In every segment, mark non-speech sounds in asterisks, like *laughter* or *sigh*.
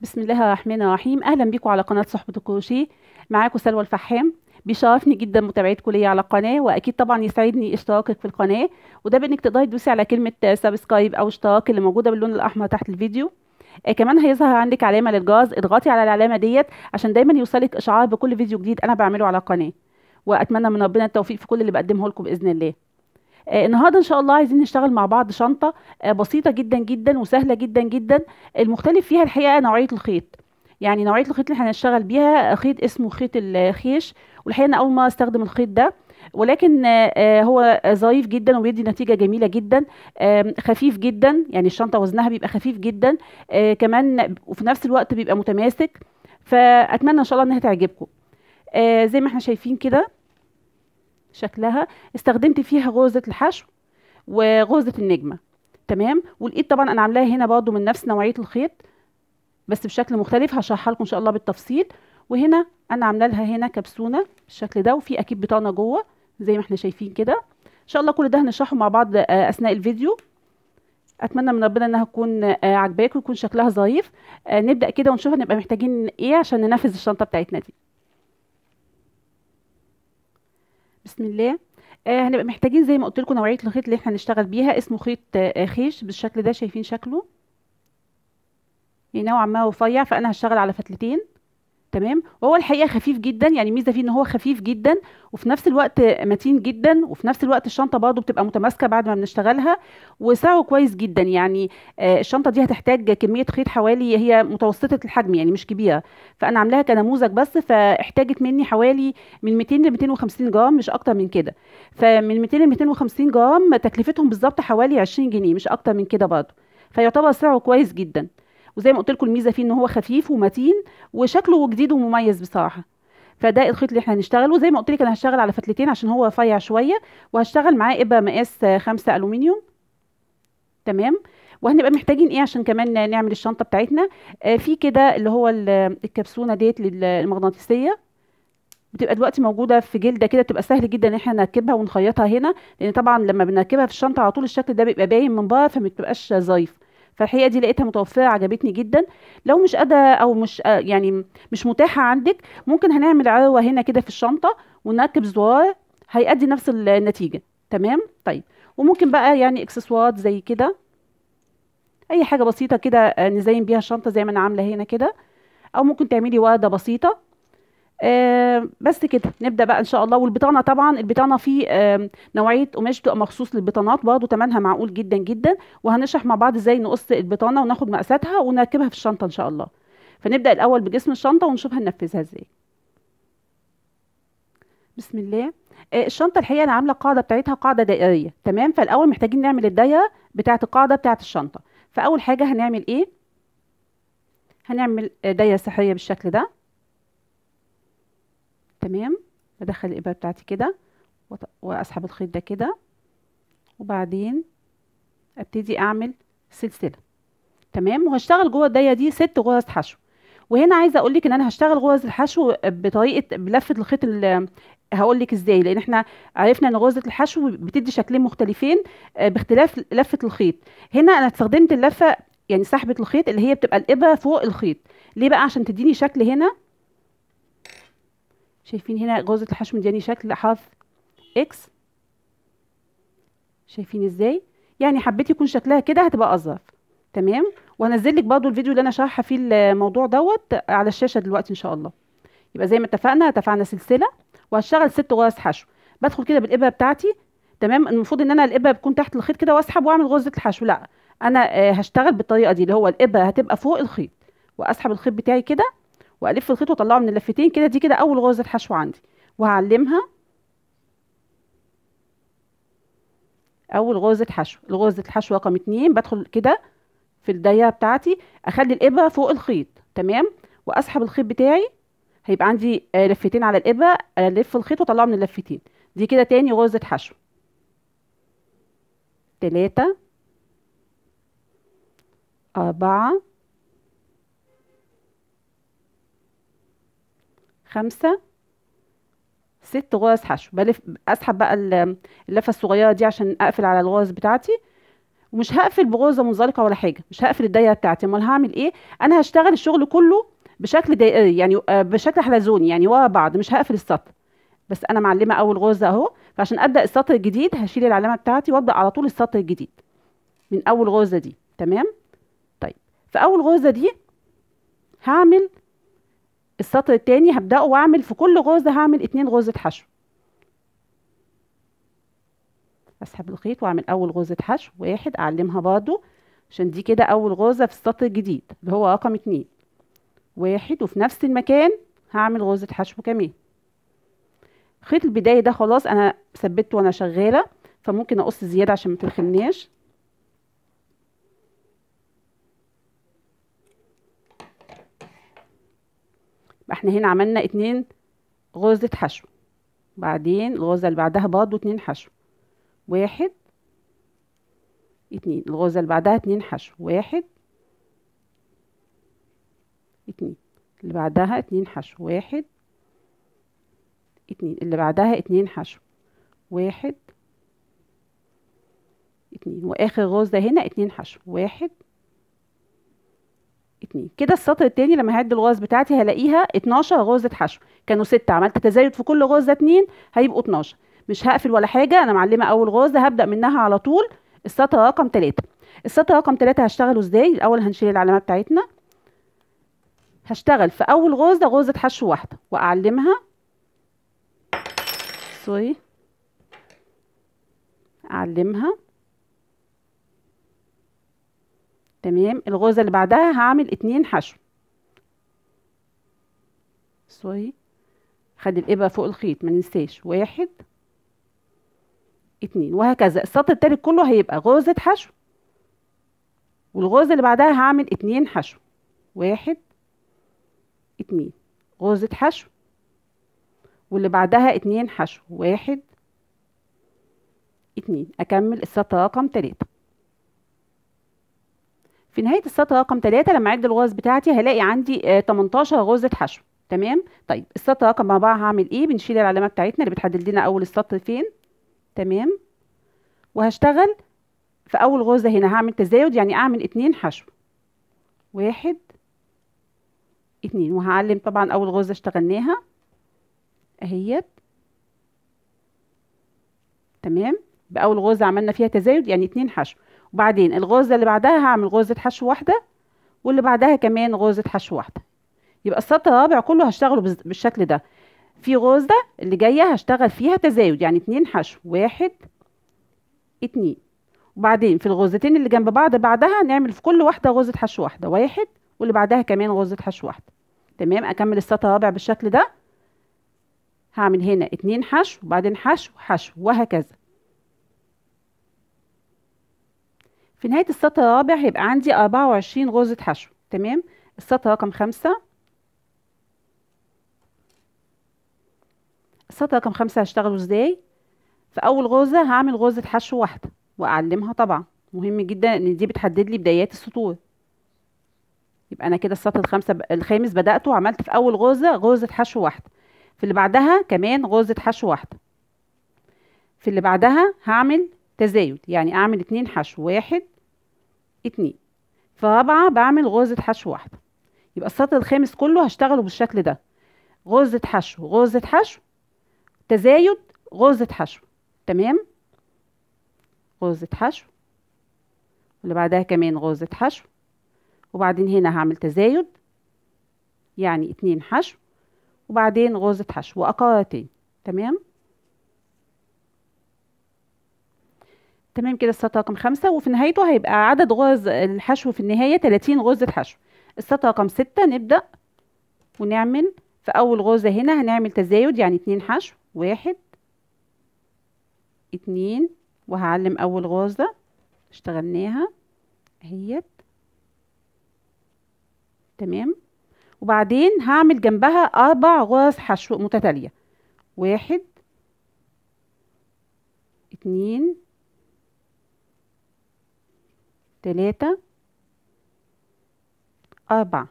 بسم الله الرحمن الرحيم اهلا بيكم على قناه صحبه الكروشيه معاكم سلوى الفحام بيشرفني جدا متابعتكم ليا على القناه واكيد طبعا يسعدني اشتراكك في القناه وده بانك تقدري تدوسي على كلمه سبسكرايب او اشتراك اللي موجوده باللون الاحمر تحت الفيديو آه كمان هيظهر عندك علامه للجرس اضغطي على العلامه ديت عشان دايما يوصلك اشعار بكل فيديو جديد انا بعمله على القناه واتمنى من ربنا التوفيق في كل اللي بقدمه لكم باذن الله آه، النهارده ان شاء الله عايزين نشتغل مع بعض شنطه آه، بسيطه جدا جدا وسهله جدا جدا المختلف فيها الحقيقه نوعيه الخيط يعني نوعيه الخيط اللي احنا هنشتغل بيها آه، خيط اسمه خيط الخيش والحقيقه انا اول ما استخدم الخيط ده ولكن هو ظريف جدا وبيدي نتيجه جميله جدا خفيف جدا يعني الشنطه وزنها بيبقى خفيف جدا كمان وفي نفس الوقت بيبقى متماسك فاتمنى ان شاء الله انها تعجبكم زي ما احنا شايفين كده شكلها استخدمت فيها غرزه الحشو وغرزه النجمه تمام والايد طبعا انا عاملاها هنا برضو من نفس نوعيه الخيط بس بشكل مختلف هشرحها لكم ان شاء الله بالتفصيل وهنا انا عامله لها هنا كبسونه بالشكل ده وفي اكيد بطانه جوه زي ما احنا شايفين كده ان شاء الله كل ده هنشرحه مع بعض آه، اثناء الفيديو اتمنى من ربنا انها تكون آه، عجباك ويكون شكلها ظريف آه، نبدا كده ونشوف هنبقى محتاجين ايه عشان ننفذ الشنطه بتاعتنا دي بسم الله آه هنبقى محتاجين زي ما قلت لكم نوعيه الخيط اللي احنا هنشتغل بيها اسمه خيط آه خيش بالشكل ده شايفين شكله يعني نوعا ما رفيع فانا هشتغل على فتلتين تمام وهو الحقيقه خفيف جدا يعني ميزه فيه ان هو خفيف جدا وفي نفس الوقت متين جدا وفي نفس الوقت الشنطه برضه بتبقى متماسكه بعد ما بنشتغلها وسعره كويس جدا يعني آه، الشنطه دي هتحتاج كميه خيط حوالي هي متوسطه الحجم يعني مش كبيره فانا عاملاها كنموذج بس فاحتاجت مني حوالي من 200 ل 250 جرام مش اكتر من كده فمن 200 ل 250 جرام تكلفتهم بالظبط حوالي 20 جنيه مش اكتر من كده برضه فيعتبر سعره كويس جدا وزي ما قلت لكم الميزه فيه ان هو خفيف ومتين وشكله جديد ومميز بصراحه فده الخيط اللي احنا هنشتغله زي ما قلت لك انا هشتغل على فتلتين عشان هو رفيع شويه وهشتغل معاه ابره مقاس خمسة الومنيوم تمام وهنبقى محتاجين ايه عشان كمان نعمل الشنطه بتاعتنا آه في كده اللي هو الكبسونه ديت المغناطيسيه بتبقى دلوقتي موجوده في جلده كده بتبقى سهل جدا ان احنا نركبها ونخيطها هنا لان طبعا لما بنركبها في الشنطه على طول الشكل ده بيبقى باين من بره فما بتبقاش ظايف فالحقيقه دي لقيتها متوفره عجبتني جدا لو مش قادره او مش آه، يعني مش متاحه عندك ممكن هنعمل عروه هنا كده في الشنطه ونركب زرار هيأدي نفس النتيجه تمام طيب وممكن بقى يعني اكسسوارات زي كده اي حاجه بسيطه كده آه، نزين بيها الشنطه زي ما انا عامله هنا كده او ممكن تعملي ورده بسيطه آه بس كده نبدا بقى ان شاء الله والبطانه طبعا البطانه في آه نوعيه قماش بتبقى مخصوص للبطانات برضه تمنها معقول جدا جدا وهنشرح مع بعض ازاي نقص البطانه وناخد مقاساتها ونركبها في الشنطه ان شاء الله فنبدا الاول بجسم الشنطه ونشوف هننفذها ازاي بسم الله آه الشنطه الحقيقه انا عامله القاعده بتاعتها قاعده دائريه تمام فالاول محتاجين نعمل الدايره بتاعه القاعده بتاعه الشنطه فاول حاجه هنعمل ايه هنعمل آه، دايره سحريه بالشكل ده تمام بدخل الإبرة بتاعتي كده وأسحب الخيط ده كده وبعدين ابتدي أعمل سلسلة تمام وهشتغل جوه الداية دي ست غرز حشو وهنا عايزه اقول لك ان انا هشتغل غرز الحشو بطريقه بلفه الخيط هقول لك ازاي لان احنا عرفنا ان غرزه الحشو بتدي شكلين مختلفين آه، باختلاف لفه الخيط هنا انا استخدمت اللفه يعني سحبه الخيط اللي هي بتبقى الابره فوق الخيط ليه بقى عشان تديني شكل هنا شايفين هنا غرزة الحشو مدياني شكل حرف اكس شايفين ازاي يعني حبيت يكون شكلها كده هتبقى اظرف تمام وهنزل لك برضو الفيديو اللي انا شارحه فيه الموضوع دوت على الشاشه دلوقتي ان شاء الله يبقى زي ما اتفقنا اتفقنا سلسله وهشتغل ست غرز حشو بدخل كده بالابره بتاعتي تمام المفروض ان انا الابره بتكون تحت الخيط كده واسحب واعمل غرزه الحشو لا انا آه، هشتغل بالطريقه دي اللي هو الابره هتبقى فوق الخيط واسحب الخيط بتاعي كده والف الخيط واطلعه من اللفتين كده دي كده اول غرزه حشو عندي وهعلمها اول غرزه حشو الغرزه الحشو رقم اتنين بدخل كده في الدايره بتاعتي اخلي الابره فوق الخيط تمام واسحب الخيط بتاعي هيبقى عندي آه، لفتين على الابره الف الخيط واطلعه من اللفتين دي كده تاني غرزه حشو تلاتة أربعة خمسة ست غرز حشو بلف اسحب بقى اللفه الصغيره دي عشان اقفل على الغرز بتاعتي ومش هقفل بغرزه منزلقه ولا حاجه مش هقفل الدايره بتاعتي امال هعمل ايه انا هشتغل الشغل كله بشكل دائري يعني آه، بشكل حلزوني يعني ورا بعض مش هقفل السطر بس انا معلمه اول غرزه اهو فعشان ابدا السطر الجديد هشيل العلامه بتاعتي وابدا على طول السطر الجديد من اول غرزه دي تمام طيب في اول غرزه دي هعمل السطر التاني هبدأه واعمل في كل غرزة هعمل اتنين غرزة حشو اسحب الخيط واعمل اول غرزة حشو واحد اعلمها برضو عشان دي كده اول غرزة في السطر الجديد اللي هو رقم اتنين واحد وفي نفس المكان هعمل غرزة حشو كمان خيط البداية ده خلاص انا ثبته وانا شغالة فممكن اقص زيادة عشان ما تلخمناش احنا هنا عملنا اتنين غرزة حشو بعدين الغرزة اللي بعدها برضو اتنين حشو واحد اتنين الغرزة اللي بعدها اتنين حشو واحد اتنين اللي بعدها اتنين حشو واحد اتنين اللي بعدها اتنين حشو واحد اتنين واخر غرزة هنا اتنين حشو واحد اتنين كده السطر التاني لما هعد الغرز بتاعتي هلاقيها 12 غرزه حشو كانوا 6 عملت تزايد في كل غرزه 2 هيبقوا 12 مش هقفل ولا حاجه انا معلمه اول غرزه هبدا منها على طول السطر رقم 3 السطر رقم 3 هشتغله ازاي الاول هنشيل العلامه بتاعتنا هشتغل في اول غرزه غرزه حشو واحده واعلمها سوري اعلمها تمام الغوزة اللي بعدها هعمل اتنين حشو سوري خلي الإبرة فوق الخيط ما ننساش واحد اتنين وهكذا السطر التالت كله هيبقى غوزة حشو والغوزة اللي بعدها هعمل اتنين حشو واحد اتنين غوزة حشو واللي بعدها اتنين حشو واحد اتنين اكمل السطر رقم تلاتة في نهايه السطر رقم 3 لما اعد الغرز بتاعتي هلاقي عندي 18 غرزه حشو تمام طيب السطر رقم 4 هعمل ايه بنشيل العلامه بتاعتنا اللي بتحدد لنا اول السطر فين تمام وهشتغل في اول غرزه هنا هعمل تزايد يعني اعمل اتنين حشو واحد اتنين وهعلم طبعا اول غرزه اشتغلناها اهيت تمام باول غرزه عملنا فيها تزايد يعني اتنين حشو وبعدين الغرزه اللي بعدها هعمل غرزه حشو واحده واللي بعدها كمان غرزه حشو واحده يبقى السطر الرابع كله هشتغله بالشكل ده في غرزه اللي جايه هشتغل فيها تزايد يعني اتنين حشو واحد اتنين وبعدين في الغرزتين اللي جنب بعض بعدها نعمل في كل واحده غرزه حشو واحده واحد واللي بعدها كمان غرزه حشو واحده تمام اكمل السطر الرابع بالشكل ده هعمل هنا اتنين حشو وبعدين حشو حشو وهكذا في نهاية السطر الرابع هيبقى عندي أربعة وعشرين غرزة حشو تمام السطر رقم خمسة السطر رقم خمسة هشتغله ازاي في أول غرزة هعمل غرزة حشو واحدة وأعلمها طبعا مهم جدا إن دي بتحدد لي بدايات السطور يبقى أنا كده السطر الخمسة ب... الخامس بدأته وعملت في أول غرزة غرزة حشو واحدة في اللي بعدها كمان غرزة حشو واحدة في اللي بعدها هعمل تزايد يعني اعمل اتنين حشو واحد اتنين في رابعه بعمل غرزة حشو واحدة يبقى السطر الخامس كله هشتغله بالشكل ده غرزة حشو غرزة حشو تزايد غرزة حشو تمام غرزة حشو واللي بعدها كمان غرزة حشو وبعدين هنا هعمل تزايد يعني اتنين حشو وبعدين غرزة حشو وأكرر تاني تمام تمام كده السطر رقم خمسة وفي نهايته هيبقى عدد غرز الحشو في النهاية تلاتين غرزة حشو السطر رقم ستة نبدأ ونعمل في أول غرزة هنا هنعمل تزايد يعني اتنين حشو واحد اتنين وهعلم أول غرزة اشتغلناها اهيت تمام وبعدين هعمل جنبها أربع غرز حشو متتالية واحد اتنين تلاتة أربعة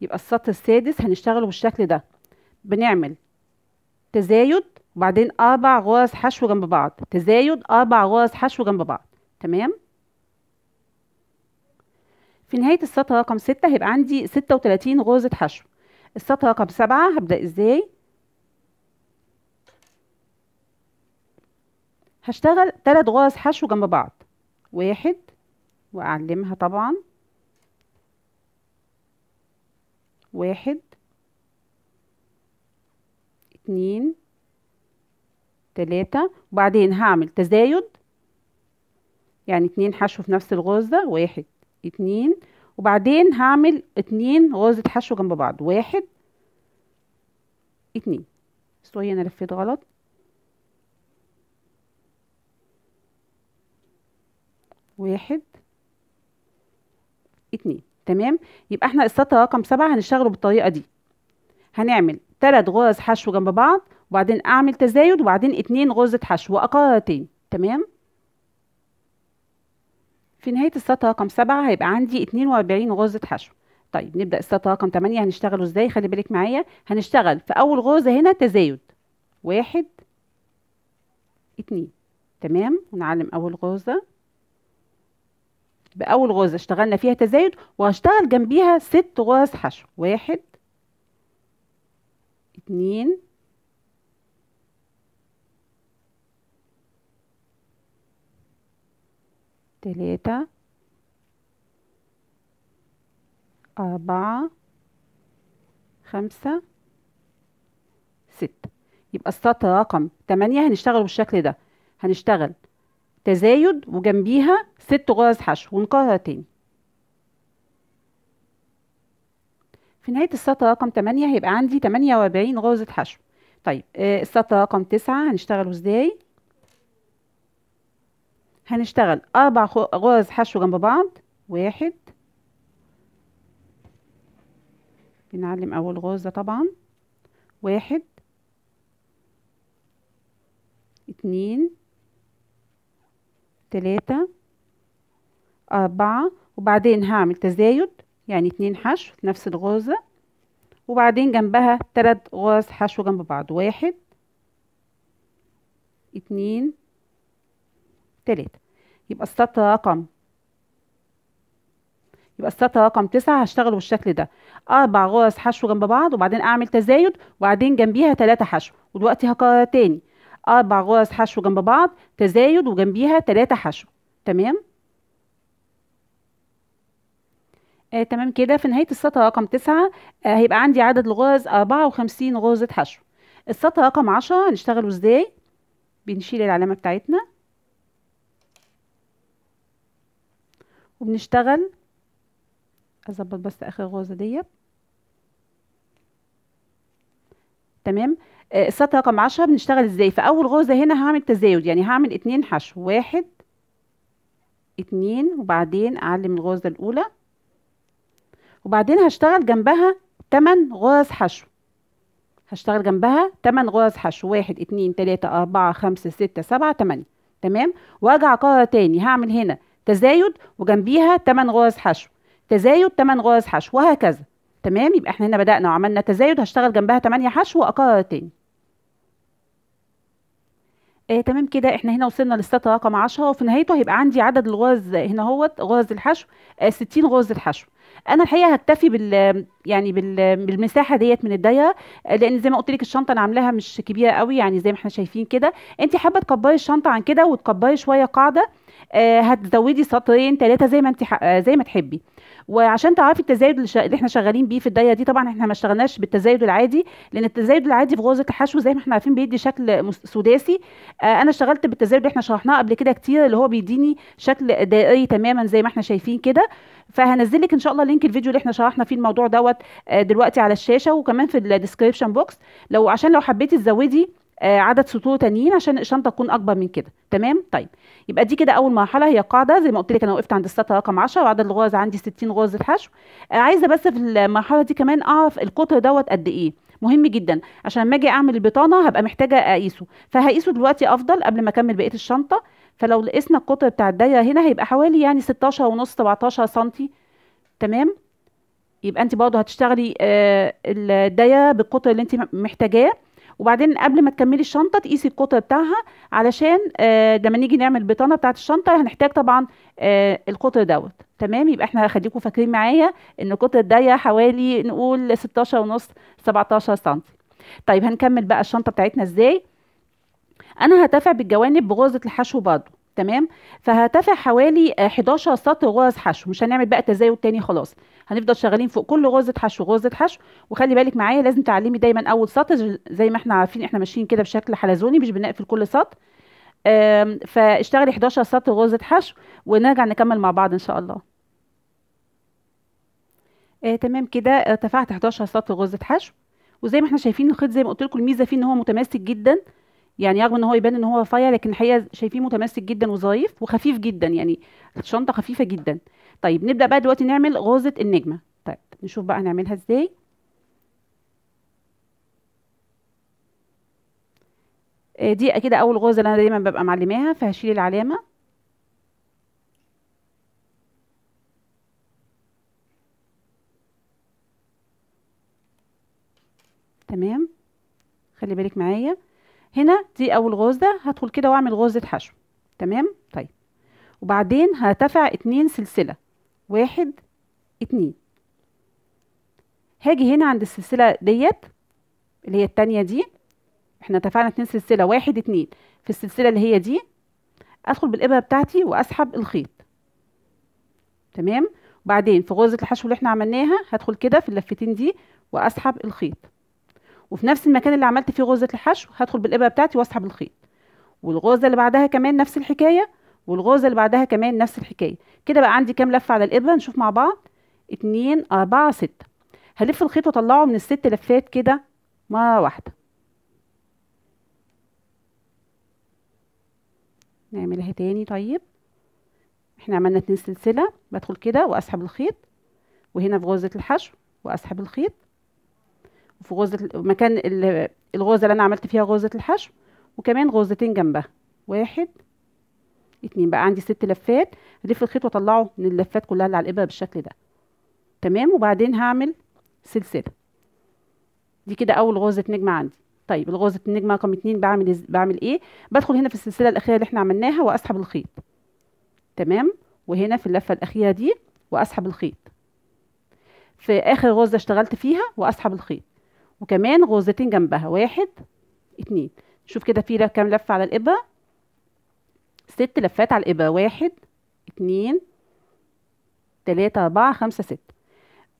يبقى السطر السادس هنشتغله بالشكل ده بنعمل تزايد وبعدين أربع غرز حشو جنب بعض تزايد أربع غرز حشو جنب بعض تمام في نهاية السطر رقم ستة هيبقى عندي ستة وتلاتين غرزة حشو السطر رقم سبعة هبدأ ازاي هشتغل تلات غرز حشو جنب بعض واحد واعلمها طبعا واحد اتنين تلاتة وبعدين هعمل تزايد يعني اتنين حشو في نفس الغرزة واحد اتنين وبعدين هعمل اتنين غرزة حشو جنب بعض واحد اتنين سوري انا لفيت غلط واحد اتنين تمام يبقى احنا السطر رقم سبعة هنشتغله بالطريقه دي هنعمل تلات غرز حشو جنب بعض وبعدين اعمل تزايد وبعدين اتنين غرزه حشو تاني تمام في نهايه السطر رقم سبعة هيبقى عندي اتنين واربعين غرزه حشو طيب نبدا السطر رقم تمانية هنشتغله ازاي خلي بالك معايا هنشتغل في اول غرزه هنا تزايد واحد اتنين تمام ونعلم اول غرزه بأول غرزه اشتغلنا فيها تزايد وهشتغل جنبيها ست غرز حشو واحد اتنين تلاتة أربعة خمسة ستة يبقى السطر رقم تمانية هنشتغله بالشكل ده هنشتغل تزايد وجنبيها ست غرز حشو ونكرر تاني في نهاية السطر رقم 8 هيبقى عندي 48 غرزة حشو طيب آه، السطر رقم 9 هنشتغله ازاي هنشتغل أربع غرز حشو جنب بعض واحد بنعلم أول غرزة طبعا واحد اتنين تلاتة أربعة وبعدين هعمل تزايد يعني اتنين حشو في نفس الغرزة وبعدين جنبها تلات غرز حشو جنب بعض واحد اتنين تلاتة يبقى السطر رقم يبقى السطر رقم تسعة هشتغله بالشكل ده أربع غرز حشو جنب بعض وبعدين أعمل تزايد وبعدين جنبيها تلاتة حشو ودلوقتي هكرر تاني اربع غرز حشو جنب بعض تزايد وجنبيها تلاتة حشو تمام آه تمام كده في نهاية السطر رقم تسعة آه هيبقى عندي عدد الغرز أربعة وخمسين غرزة حشو السطر رقم عشرة هنشتغله ازاي بنشيل العلامة بتاعتنا وبنشتغل أظبط بس آخر غرزة ديت تمام آه، السطر رقم 10 بنشتغل ازاي في اول غرزه هنا هعمل تزايد يعني هعمل اتنين حشو واحد اتنين وبعدين اعلم الغرزه الاولى وبعدين هشتغل جنبها 8 غرز حشو هشتغل جنبها 8 غرز حشو واحد اتنين تلاتة اربعة خمسة ستة سبعة تمانية تمام وارجع اكرر تاني هعمل هنا تزايد وجنبيها 8 غرز حشو تزايد 8 غرز حشو وهكذا تمام يبقى احنا هنا بدأنا وعملنا تزايد هشتغل جنبها 8 حشو واكرر تاني آه تمام كده احنا هنا وصلنا للسطر رقم 10 وفي نهايته هيبقى عندي عدد الغرز هنا اهوت غرز الحشو آه 60 غرز الحشو انا الحقيقه هكتفي بال يعني بال... بالمساحه ديت من الدايره آه، لان زي ما قلت لك الشنطه انا عاملاها مش كبيره قوي يعني زي ما احنا شايفين كده انت حابه تكبري الشنطه عن كده وتكبري شويه قاعده آه هتزودي سطرين ثلاثه زي ما انت آه، زي ما تحبي وعشان تعرفي التزايد اللي احنا شغالين بيه في الدايه دي طبعا احنا ما اشتغلناش بالتزايد العادي لان التزايد العادي في غرزه الحشو زي ما احنا عارفين بيدي شكل سداسي آه، انا اشتغلت بالتزايد اللي احنا شرحناه قبل كده كتير اللي هو بيديني شكل دائري تماما زي ما احنا شايفين كده فهنزل لك ان شاء الله لينك الفيديو اللي احنا شرحنا فيه الموضوع دوت آه، دلوقتي على الشاشه وكمان في الديسكريبشن بوكس لو عشان لو حبيتي تزودي آه، عدد سطور تانيين عشان الشنطه تكون اكبر من كده تمام طيب يبقى دي كده اول مرحله هي قاعده زي ما قلت لك انا وقفت عند السطر رقم 10 وعدد الغرز عندي 60 غرزه حشو آه، عايزه بس في المرحله دي كمان اعرف القطر دوت قد ايه مهم جدا عشان لما اجي اعمل البطانه هبقى محتاجه اقيسه فهقيسه دلوقتي افضل قبل ما اكمل بقيه الشنطه فلو قسنا القطر بتاع الدايره هنا هيبقى حوالي يعني 16 ونص 17 سنتي تمام يبقى انت برضه هتشتغلي آه، الدايره بالقطر اللي انت محتاجاه وبعدين قبل ما تكملي الشنطه تقيسي القطر بتاعها علشان آه، لما نيجي نعمل بطانه بتاعت الشنطه هنحتاج طبعا آه، القطر دوت تمام يبقى احنا هخليكم فاكرين معايا ان القطر الضيق حوالي نقول 16 ونص 17 سم طيب هنكمل بقى الشنطه بتاعتنا ازاي انا هتافع بالجوانب بغرزه الحشو برضو تمام فهتفع حوالي 11 آه، سطر غرز حشو مش هنعمل بقى تزايد تاني خلاص هنفضل شغالين فوق كل غرزه حشو غرزه حشو وخلي بالك معايا لازم تعلمي دايما اول سطر زي ما احنا عارفين احنا ماشيين كده بشكل حلزوني مش بنقفل كل سطر فاشتغلي 11 سطر غرزه حشو ونرجع نكمل مع بعض ان شاء الله آه تمام كده ارتفعت آه، 11 سطر غرزه حشو وزي ما احنا شايفين الخيط زي ما قلت لكم الميزه فيه ان هو متماسك جدا يعني رغم ان هو يبان ان هو رفيع لكن الحقيقه شايفيه متماسك جدا وظريف وخفيف جدا يعني الشنطه خفيفه جدا طيب نبدا بقى دلوقتي نعمل غرزه النجمه طيب نشوف بقى هنعملها ازاي آه، دي اكيد اول غرزه اللي انا دايما ببقى معلماها فهشيل العلامه تمام خلي بالك معايا هنا دي اول غرزه هدخل كده واعمل غرزه حشو تمام طيب وبعدين هرتفع اتنين سلسله واحد اتنين هاجي هنا عند السلسله ديت اللي هي التانية دي احنا ارتفعنا اتنين سلسله واحد اتنين في السلسله اللي هي دي ادخل بالابره بتاعتي واسحب الخيط تمام وبعدين في غرزه الحشو اللي احنا عملناها هدخل كده في اللفتين دي واسحب الخيط وفي نفس المكان اللي عملت فيه غرزه الحشو هدخل بالابره بتاعتي واسحب الخيط والغرزه اللي بعدها كمان نفس الحكايه والغرزه اللي بعدها كمان نفس الحكايه كده بقى عندي كام لفه على الابره نشوف مع بعض اتنين اربعة ستة هلف الخيط واطلعه من الست لفات كده مره واحده نعملها تاني طيب احنا عملنا اتنين سلسله بدخل كده واسحب الخيط وهنا في غرزه الحشو واسحب الخيط في غرزه مكان الغرزه اللي انا عملت فيها غرزه الحشو وكمان غرزتين جنبها واحد اتنين بقى عندي ست لفات هلف الخيط واطلعه من اللفات كلها اللي على الابره بالشكل ده تمام وبعدين هعمل سلسله دي كده اول غرزه نجمه عندي طيب الغرزه النجمه رقم اتنين بعمل بعمل ايه بدخل هنا في السلسله الاخيره اللي احنا عملناها واسحب الخيط تمام وهنا في اللفه الاخيره دي واسحب الخيط في اخر غرزه اشتغلت فيها واسحب الخيط وكمان غرزتين جنبها واحد اتنين شوف كده في كام لفة على الإبرة ست لفات على الإبرة واحد اتنين تلاتة أربعة خمسة ستة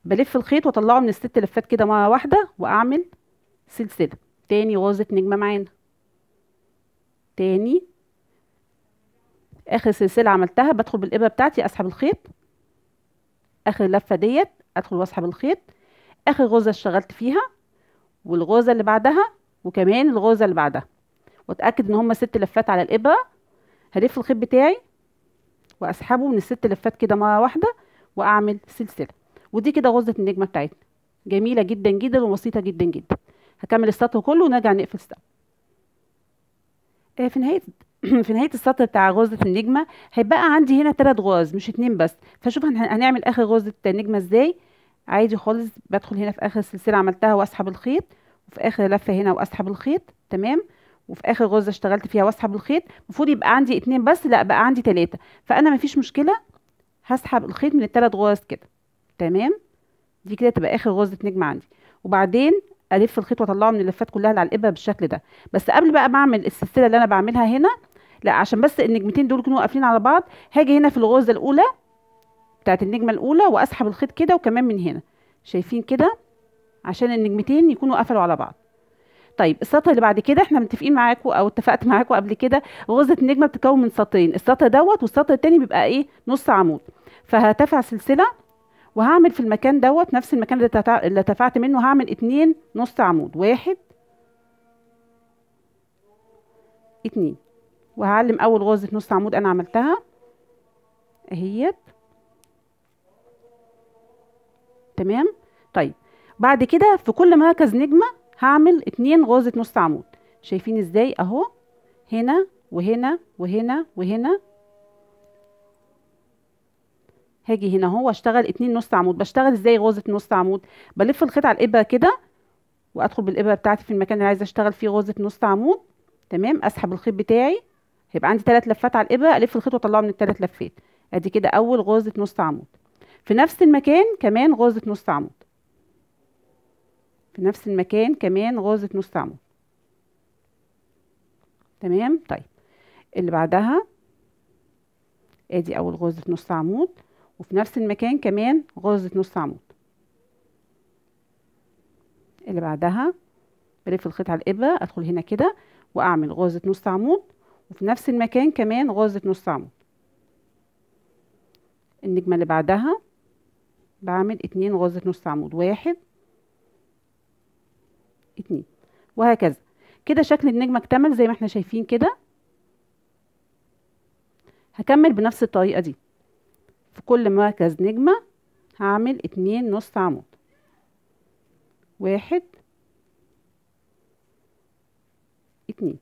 بلف الخيط واطلعه من الست لفات كده مرة واحدة وأعمل سلسلة تاني غرزة نجمة معانا تاني آخر سلسلة عملتها بدخل بالإبرة بتاعتي أسحب الخيط آخر لفة ديت أدخل وأسحب الخيط آخر غرزة اشتغلت فيها والغوزه اللي بعدها وكمان الغوزه اللي بعدها واتاكد ان هما ست لفات على الابره هلف الخيط بتاعي واسحبه من الست لفات كده مره واحده واعمل سلسله ودي كده غوزه النجمه بتاعتنا جميله جدا جدا وبسيطه جدا جدا هكمل السطر كله ونرجع نقفل السطر آه، في نهايه *clears throat* في نهايه السطر بتاع غرزه النجمه هيبقى عندي هنا ثلاث غوز مش اتنين بس فشوف هنعمل اخر غرزه النجمه ازاي عادي خالص بدخل هنا في اخر سلسله عملتها واسحب الخيط وفي اخر لفه هنا واسحب الخيط تمام وفي اخر غرزه اشتغلت فيها واسحب الخيط المفروض يبقى عندي اتنين بس لا بقى عندي تلاته فانا مفيش مشكله هسحب الخيط من التلات غرز كده تمام دي كده تبقى اخر غرزه نجمه عندي وبعدين الف الخيط واطلعه من اللفات كلها اللي على الابره بالشكل ده بس قبل بقى ما اعمل السلسله اللي انا بعملها هنا لا عشان بس النجمتين دول يكونوا قافلين على بعض هاجي هنا في الغرزه الاولى بتاعت النجمة الأولى وأسحب الخيط كده وكمان من هنا شايفين كده عشان النجمتين يكونوا قفلوا على بعض طيب السطر اللي بعد كده احنا متفقين معاكم او اتفقت معاكم قبل كده غزه النجمه بتتكون من سطرين السطر دوت والسطر التاني بيبقى ايه نص عمود فهرتفع سلسله وهعمل في المكان دوت نفس المكان اللي, تتع... ارتفعت منه هعمل اتنين نص عمود واحد اتنين وهعلم اول غزه نص عمود انا عملتها اهيت تمام طيب بعد كده في كل مركز نجمه هعمل اتنين غرزه نص عمود شايفين ازاي اهو هنا وهنا وهنا وهنا هاجي هنا اهو واشتغل اتنين نص عمود بشتغل ازاي غرزه نص عمود بلف الخيط على الابره كده وادخل بالابره بتاعتي في المكان اللي عايزه اشتغل فيه غرزه نص عمود تمام اسحب الخيط بتاعي هيبقى عندي ثلاث لفات على الابره الف الخيط واطلعه من الثلاث لفات ادي كده اول غرزه نص عمود في نفس المكان كمان غازة نص عمود في نفس المكان كمان غازة نص عمود تمام طيب اللي بعدها ادي اول غازة نص عمود وفي نفس المكان كمان غازة نص عمود اللي بعدها بلف الخيط على الابره ادخل هنا كده واعمل غازة نص عمود وفي نفس المكان كمان غازة نص عمود النجمة اللي بعدها بعمل اتنين غرزة نص عمود واحد اتنين وهكذا كده شكل النجمة اكتمل زي ما احنا شايفين كده هكمل بنفس الطريقة دي في كل مركز نجمة هعمل اتنين نص عمود واحد اتنين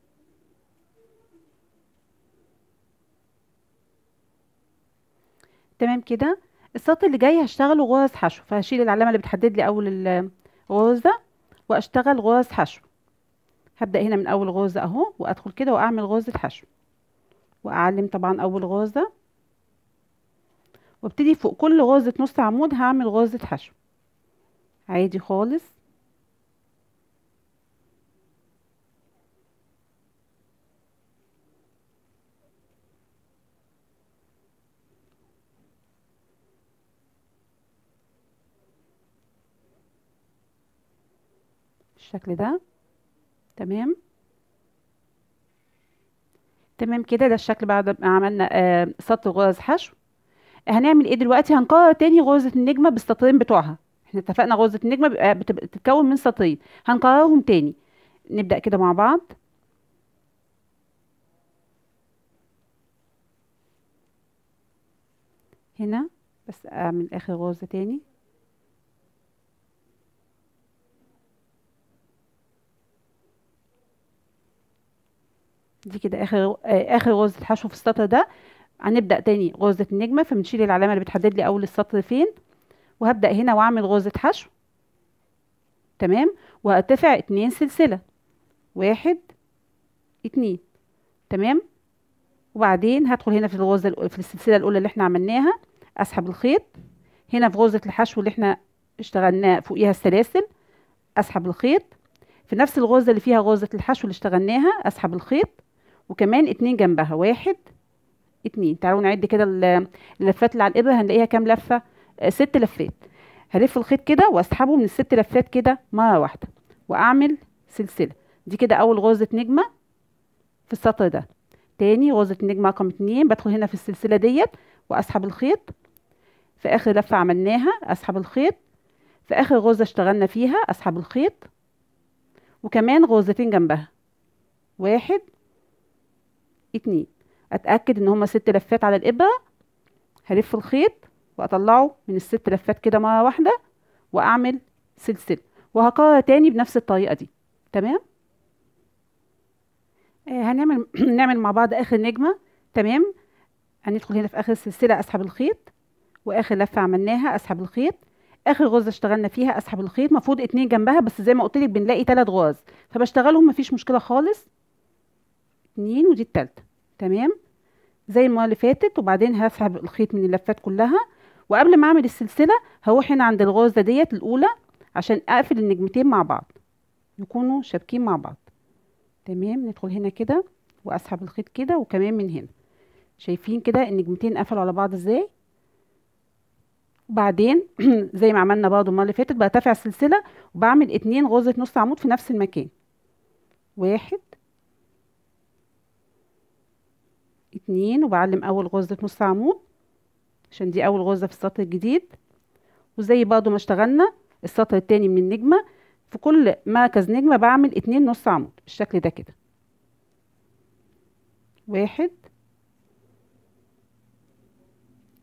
تمام كده السطر اللي جاي هشتغله غرز حشو فهشيل العلامه اللي بتحدد لي اول الغوزه واشتغل غرز حشو هبدا هنا من اول غوزه اهو وادخل كده واعمل غوزه حشو واعلم طبعا اول غرزه وابتدي فوق كل غرزه نص عمود هعمل غرزه حشو عادي خالص بالشكل ده تمام تمام كده ده الشكل بعد ما عملنا آه سط غرز حشو هنعمل ايه دلوقتي هنكرر تاني غرزة النجمة بالسطرين بتوعها احنا اتفقنا غرزة النجمة بتتكون من سطرين هنكررهم تاني نبدأ كده مع بعض هنا بس اعمل آه، اخر غرزة تاني دي كده اخر آه، اخر غرزه الحشو في السطر ده هنبدا تاني غرزه النجمه فبنشيل العلامه اللي بتحدد لي اول السطر فين وهبدا هنا واعمل غرزه حشو تمام وهرتفع اتنين سلسله واحد اتنين تمام وبعدين هدخل هنا في الغرزه في السلسله الاولى اللي احنا عملناها اسحب الخيط هنا في غرزه الحشو اللي احنا اشتغلناه فوقيها السلاسل اسحب الخيط في نفس الغرزه اللي فيها غرزه الحشو اللي اشتغلناها اسحب الخيط وكمان اتنين جنبها واحد اتنين تعالوا نعد كده اللفات اللي على الابره هنلاقيها كام لفه آه، ست لفات هلف الخيط كده واسحبه من الست لفات كده مره واحده واعمل سلسله دي كده اول غرزه نجمه في السطر ده تاني غرزه نجمه رقم اتنين بدخل هنا في السلسله ديت واسحب الخيط في اخر لفه عملناها اسحب الخيط في اخر غرزه اشتغلنا فيها اسحب الخيط وكمان غرزتين جنبها واحد اتنين اتاكد ان هما ست لفات على الابره هلف الخيط واطلعه من الست لفات كده مره واحده واعمل سلسله وهكرر تاني بنفس الطريقه دي تمام آه هنعمل *clears throat* نعمل مع بعض اخر نجمه تمام هندخل هنا في اخر سلسله اسحب الخيط واخر لفه عملناها اسحب الخيط اخر غرزه اشتغلنا فيها اسحب الخيط المفروض اتنين جنبها بس زي ما قلت لك بنلاقي تلات غرز فبشتغلهم مفيش مشكله خالص اتنين ودي التالتة تمام زي المرة اللي فاتت وبعدين هسحب الخيط من اللفات كلها وقبل ما اعمل السلسلة هروح هنا عند الغرزة ديت الاولى عشان اقفل النجمتين مع بعض يكونوا شابكين مع بعض تمام ندخل هنا كده واسحب الخيط كده وكمان من هنا شايفين كده النجمتين قفلوا على بعض ازاي وبعدين *clears throat* زي ما عملنا برضه المره اللي فاتت برتفع السلسله وبعمل اتنين غرزه نص عمود في نفس المكان واحد اتنين وبعلم اول غرزة نص عمود عشان دي اول غرزة في السطر الجديد وزي برضو ما اشتغلنا السطر التاني من النجمة في كل مركز نجمة بعمل اتنين نص عمود بالشكل ده كده واحد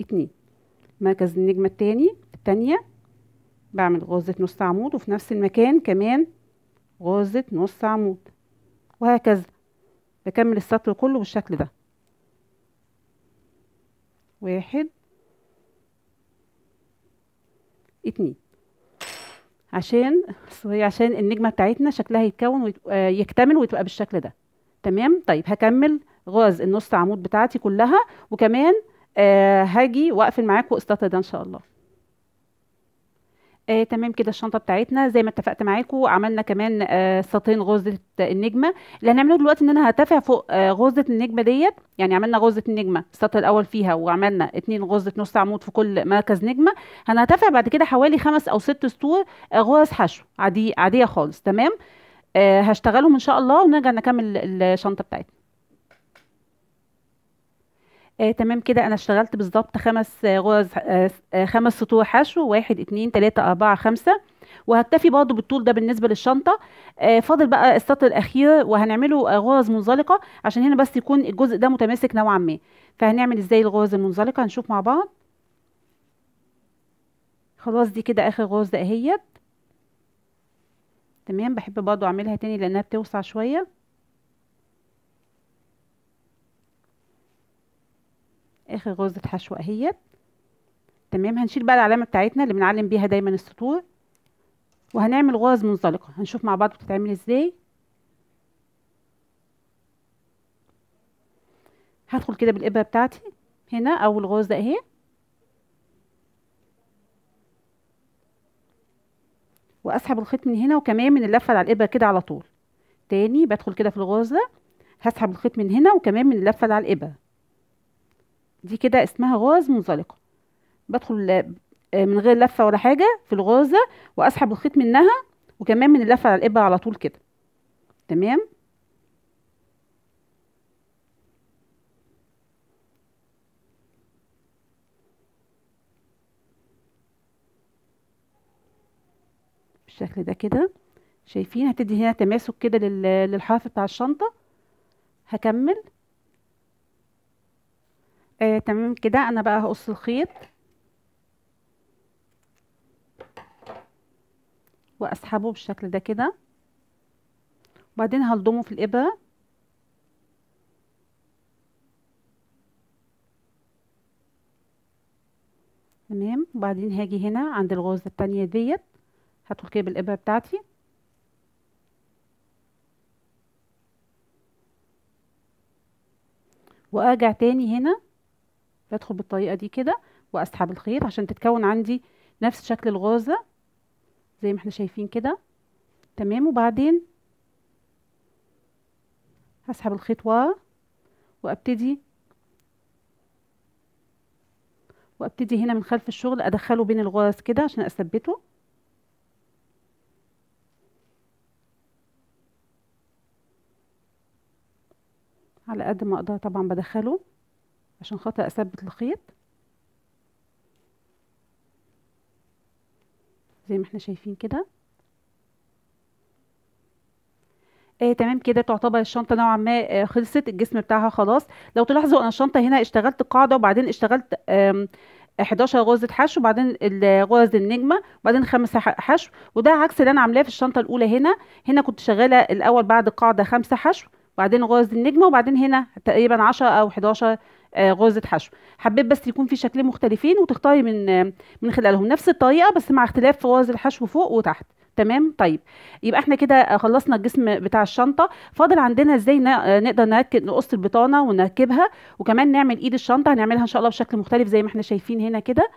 اتنين مركز النجمة التاني التانية بعمل غرزة نص عمود وفي نفس المكان كمان غرزة نص عمود وهكذا بكمل السطر كله بالشكل ده واحد اتنين عشان سوري عشان النجمة بتاعتنا شكلها يتكون ويت... آه يكتمل وتبقى بالشكل ده تمام طيب هكمل غاز النص عمود بتاعتي كلها وكمان آه، هاجي واقفل معاكم اسطوطه ده ان شاء الله آه تمام كده الشنطه بتاعتنا زي ما اتفقت معاكم عملنا كمان آه سطين غرزه النجمه اللي هنعمله دلوقتي ان انا هرتفع فوق آه غرزه النجمه ديت يعني عملنا غرزه النجمه السطر الاول فيها وعملنا اتنين غرزه نص عمود في كل مركز نجمه هنرتفع بعد كده حوالي خمس او ست سطور آه غرز حشو عادي عاديه خالص تمام آه هشتغلهم ان شاء الله ونرجع نكمل الشنطه بتاعتنا آه تمام كده انا اشتغلت بالظبط خمس غرز آه،, آه خمس سطور حشو واحد اتنين تلاته اربعه خمسه وهكتفي برضه بالطول ده بالنسبه للشنطه آه فاضل بقى السطر الاخير وهنعمله غرز آه، منزلقه عشان هنا بس يكون الجزء ده متماسك نوعا ما فهنعمل ازاي الغرز المنزلقه هنشوف مع بعض خلاص دي كده اخر غرزه اهيت تمام بحب برضه اعملها تاني لانها بتوسع شويه اخر غرزة حشو اهيت تمام هنشيل بقى العلامة بتاعتنا اللي بنعلم بيها دايما السطور وهنعمل غرز منزلقة هنشوف مع بعض بتتعمل ازاي هدخل كده بالابرة بتاعتي هنا اول غرزة اهي واسحب الخيط من هنا وكمان من اللفة على الابرة كده على طول تاني بدخل كده في الغرزة هسحب الخيط من هنا وكمان من اللفة على الابرة دي كده اسمها غاز منزلقه بدخل آه، من غير لفه ولا حاجه في الغازه واسحب الخيط منها وكمان من اللفه على الابره على طول كده تمام بالشكل ده كده شايفين هتدي هنا تماسك كده للحرف بتاع الشنطه هكمل آه تمام كده انا بقى هقص الخيط واسحبه بالشكل ده كده وبعدين هلضمه في الابره تمام وبعدين هاجي هنا عند الغرزه التانية ديت هدخل كده بالابره بتاعتي وارجع تاني هنا بدخل بالطريقه دي كده واسحب الخيط عشان تتكون عندي نفس شكل الغرزه زي ما احنا شايفين كده تمام وبعدين هسحب الخيط ورا وابتدي وابتدي هنا من خلف الشغل ادخله بين الغرز كده عشان اثبته على قد ما اقدر طبعا بدخله عشان خاطر اثبت الخيط زي ما احنا شايفين كده آه تمام كده تعتبر الشنطه نوعا ما آه خلصت الجسم بتاعها خلاص لو تلاحظوا انا الشنطه هنا اشتغلت قاعده وبعدين اشتغلت 11 غرزه حشو وبعدين غرز النجمه وبعدين خمسه حشو وده عكس اللي انا عاملاه في الشنطه الاولى هنا هنا كنت شغاله الاول بعد قاعده خمسه حشو وبعدين غرز النجمه وبعدين هنا تقريبا 10 او 11 آه، غرزه حشو حبيت بس يكون في شكلين مختلفين وتختاري من آه، من خلالهم نفس الطريقه بس مع اختلاف غرز الحشو فوق وتحت تمام طيب يبقى احنا كده آه، خلصنا الجسم بتاع الشنطه فاضل عندنا ازاي نقدر نركب نقص البطانه ونركبها وكمان نعمل ايد الشنطه هنعملها ان شاء الله بشكل مختلف زي ما احنا شايفين هنا كده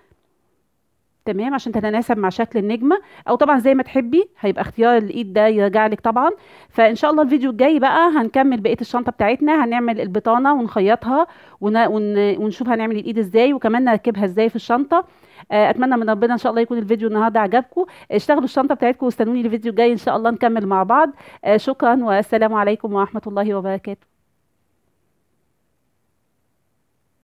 تمام عشان تتناسب مع شكل النجمه او طبعا زي ما تحبي هيبقى اختيار الايد ده يرجع لك طبعا فان شاء الله الفيديو الجاي بقى هنكمل بقيه الشنطه بتاعتنا هنعمل البطانه ونخيطها ون... ون... ونشوف هنعمل الايد ازاي وكمان نركبها ازاي في الشنطه آه، اتمنى من ربنا ان شاء الله يكون الفيديو النهارده عجبكم اشتغلوا الشنطه بتاعتكم واستنوني الفيديو الجاي ان شاء الله نكمل مع بعض آه، شكرا والسلام عليكم ورحمه الله وبركاته